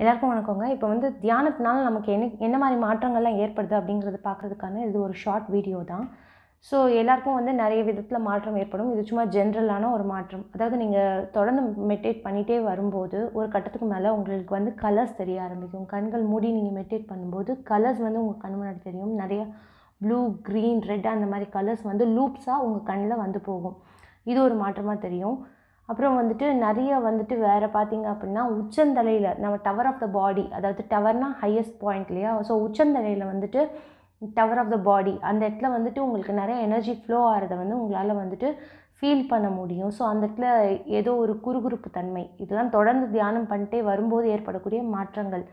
எல்லாருக்கும் வணக்கங்க இப்போ வந்து தியானத்தினால நமக்கு என்ன என்ன மாதிரி மாற்றங்கள்லாம் ஏற்படுது அப்படிங்கிறது பார்க்குறதுக்கான இது ஒரு ஷார்ட் வீடியோ தான் ஸோ எல்லாருக்கும் வந்து நிறைய விதத்தில் மாற்றம் ஏற்படும் இது சும்மா ஜென்ரலான ஒரு மாற்றம் அதாவது நீங்கள் தொடர்ந்து மெடிடேட் பண்ணிகிட்டே வரும்போது ஒரு கட்டத்துக்கு மேலே உங்களுக்கு வந்து கலர்ஸ் தெரிய ஆரம்பிக்கும் கண்கள் மூடி நீங்கள் மெடிடேட் பண்ணும்போது கலர்ஸ் வந்து உங்கள் கண் முன்னாடி தெரியும் நிறையா ப்ளூ க்ரீன் ரெட் அந்த மாதிரி கலர்ஸ் வந்து லூப்ஸாக உங்கள் கண்ணில் வந்து போகும் இது ஒரு மாற்றமாக தெரியும் அப்புறம் வந்துட்டு நிறைய வந்துட்டு வேறு பார்த்திங்க அப்படின்னா உச்சந்தலையில் நம்ம டவர் ஆஃப் த பாடி அதாவது டவர்னால் ஹையஸ்ட் பாயிண்ட் இல்லையா ஸோ உச்சந்தலையில் வந்துட்டு டவர் ஆஃப் த பாடி அந்த இடத்துல வந்துட்டு உங்களுக்கு நிறைய எனர்ஜி ஃப்ளோ ஆகிறத வந்து உங்களால் வந்துட்டு ஃபீல் பண்ண முடியும் ஸோ அந்த இடத்துல ஏதோ ஒரு குறுகுறுப்பு தன்மை இதெல்லாம் தொடர்ந்து தியானம் பண்ணிட்டே வரும்போது ஏற்படக்கூடிய மாற்றங்கள்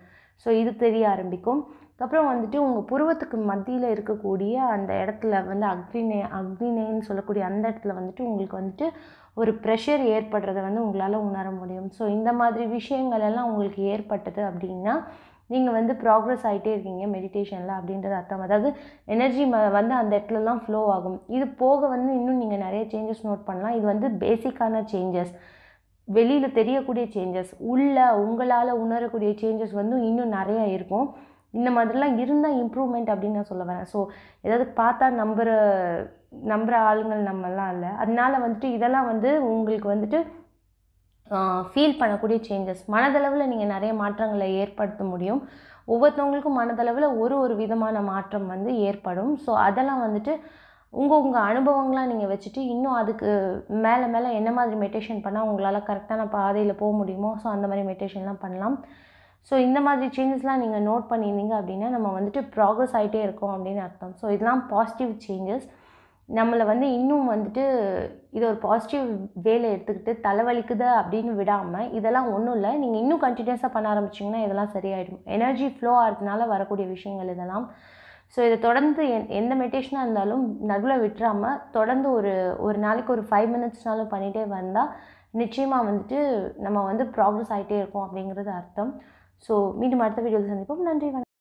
ஸோ இது தெரிய ஆரம்பிக்கும் அதுக்கப்புறம் வந்துட்டு உங்கள் புருவத்துக்கு மத்தியில் இருக்கக்கூடிய அந்த இடத்துல வந்து அக்னி அக்னிநேன்னு சொல்லக்கூடிய அந்த இடத்துல வந்துட்டு உங்களுக்கு வந்துட்டு ஒரு ப்ரெஷர் ஏற்படுறத வந்து உங்களால் உணர முடியும் ஸோ இந்த மாதிரி விஷயங்கள் எல்லாம் உங்களுக்கு ஏற்பட்டது அப்படின்னா நீங்கள் வந்து ப்ராக்ரெஸ் ஆகிட்டே இருக்கீங்க மெடிடேஷனில் அப்படின்றது அர்த்தம் அதாவது எனர்ஜி ம வந்து அந்த இடத்துலலாம் ஃப்ளோ ஆகும் இது போக வந்து இன்னும் நீங்கள் நிறைய சேஞ்சஸ் நோட் பண்ணலாம் இது வந்து பேசிக்கான சேஞ்சஸ் வெளியில் தெரியக்கூடிய சேஞ்சஸ் உள்ள உங்களால் உணரக்கூடிய சேஞ்சஸ் வந்து இன்னும் நிறையா இருக்கும் இந்த மாதிரிலாம் இருந்தால் இம்ப்ரூவ்மெண்ட் அப்படின்னு நான் சொல்ல வரேன் ஸோ ஏதாவது பார்த்தா நம்புற நம்புகிற ஆளுங்கள் நம்மலாம் இல்லை அதனால வந்துட்டு இதெல்லாம் வந்து உங்களுக்கு வந்துட்டு ஃபீல் பண்ணக்கூடிய சேஞ்சஸ் மனதளவில் நீங்கள் நிறைய மாற்றங்களை ஏற்படுத்த முடியும் ஒவ்வொருத்தவங்களுக்கும் மனதளவில் ஒரு ஒரு விதமான மாற்றம் வந்து ஏற்படும் ஸோ அதெல்லாம் வந்துட்டு உங்கள் உங்கள் அனுபவங்களாக நீங்கள் வச்சுட்டு இன்னும் அதுக்கு மேலே மேலே என்ன மாதிரி மெடிடேஷன் பண்ணால் உங்களால் கரெக்டான பாதையில் போக முடியுமோ ஸோ அந்த மாதிரி மெடிடேஷன்லாம் பண்ணலாம் ஸோ இந்த மாதிரி சேஞ்சஸ்லாம் நீங்கள் நோட் பண்ணியிருந்தீங்க அப்படின்னா நம்ம வந்துட்டு ப்ராக்ரஸ் ஆகிட்டே இருக்கோம் அப்படின்னு அர்த்தம் ஸோ இதெல்லாம் பாசிட்டிவ் சேஞ்சஸ் நம்மளை வந்து இன்னும் வந்துட்டு இது ஒரு பாசிட்டிவ் வேலை எடுத்துக்கிட்டு தலைவலிக்குது அப்படின்னு விடாமல் இதெல்லாம் ஒன்றும் இல்லை நீங்கள் இன்னும் கண்டினியூஸாக பண்ண ஆரம்பிச்சிங்கன்னா இதெல்லாம் சரியாயிடும் எனர்ஜி ஃப்ளோ ஆகிறதுனால வரக்கூடிய விஷயங்கள் இதெல்லாம் ஸோ இதை தொடர்ந்து எந் எந்த மெடிடேஷனாக இருந்தாலும் நடுவில் விட்டுறாமல் தொடர்ந்து ஒரு ஒரு நாளைக்கு ஒரு ஃபைவ் மினிட்ஸ்னாலும் பண்ணிகிட்டே வந்தால் நிச்சயமாக வந்துட்டு நம்ம வந்து ப்ராக்ரஸ் ஆகிட்டே இருக்கோம் அப்படிங்கிறது அர்த்தம் ஸோ மீண்டும் அடுத்த வீடியோவில் சந்திப்போம் நன்றி வணக்கம்